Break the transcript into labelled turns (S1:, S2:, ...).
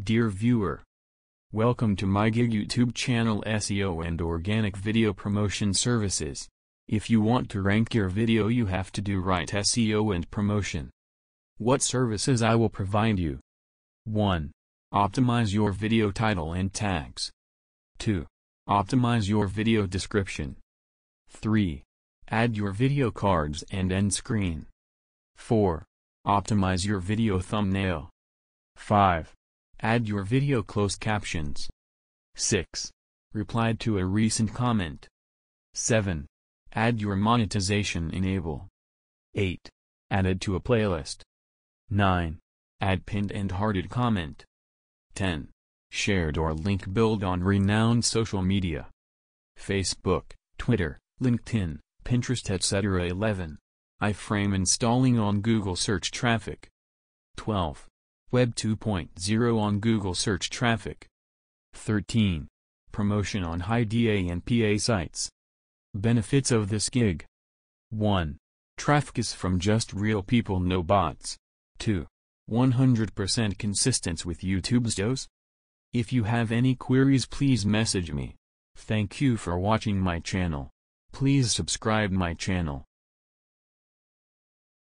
S1: Dear viewer, welcome to my gig YouTube channel SEO and organic video promotion services. If you want to rank your video you have to do right SEO and promotion. What services I will provide you? 1. Optimize your video title and tags. 2. Optimize your video description. 3. Add your video cards and end screen. 4. Optimize your video thumbnail. 5. Add your video closed captions. 6. Replied to a recent comment. 7. Add your monetization enable. 8. Added to a playlist. 9. Add pinned and hearted comment. 10. Shared or link build on renowned social media. Facebook, Twitter, LinkedIn, Pinterest etc. 11. iframe installing on Google search traffic. 12. Web 2.0 on Google search traffic. 13. Promotion on high DA and PA sites. Benefits of this gig. 1. Traffic is from just real people no bots. 2. 100% consistence with YouTube's dose. If you have any queries please message me. Thank you for watching my channel. Please subscribe my channel.